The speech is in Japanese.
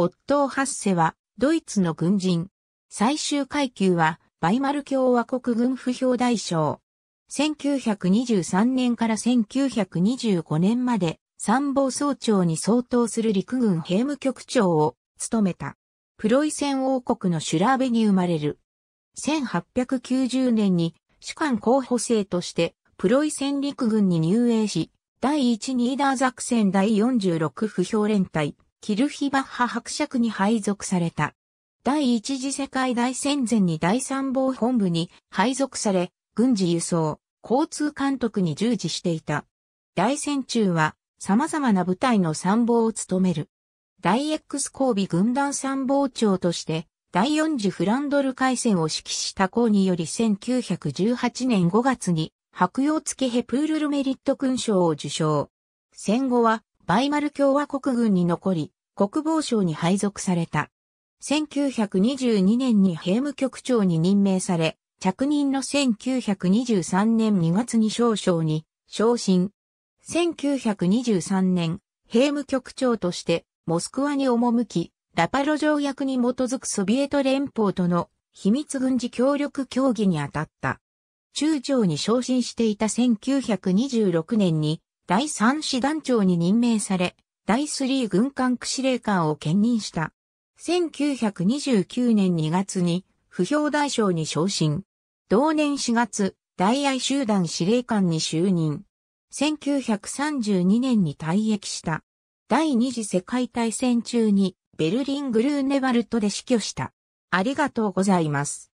オットー・ハッセは、ドイツの軍人。最終階級は、バイマル共和国軍不評大将。1923年から1925年まで、参謀総長に相当する陸軍兵務局長を務めた。プロイセン王国のシュラーベに生まれる。1890年に士官候補生としてプロイセン陸軍に入営し、第1ニーダー作戦第46不評連隊、キルヒバッハ伯爵に配属された。第一次世界大戦前に第三防本部に配属され、軍事輸送、交通監督に従事していた。大戦中は様々な部隊の参謀を務める。第 X 交尾軍団参謀長として、第四次フランドル海戦を指揮した功により1918年5月に白洋付ヘプールルメリット勲章を受章。戦後はバイマル共和国軍に残り、国防省に配属された。1922年に兵務局長に任命され、着任の1923年2月に少将に昇進。1923年、兵務局長としてモスクワに赴き、ラパロ条約に基づくソビエト連邦との秘密軍事協力協議に当たった。中将に昇進していた1926年に第3師団長に任命され、第3軍艦区司令官を兼任した。1929年2月に不評大将に昇進。同年4月、大愛集団司令官に就任。1932年に退役した。第二次世界大戦中にベルリン・グルーネバルトで死去した。ありがとうございます。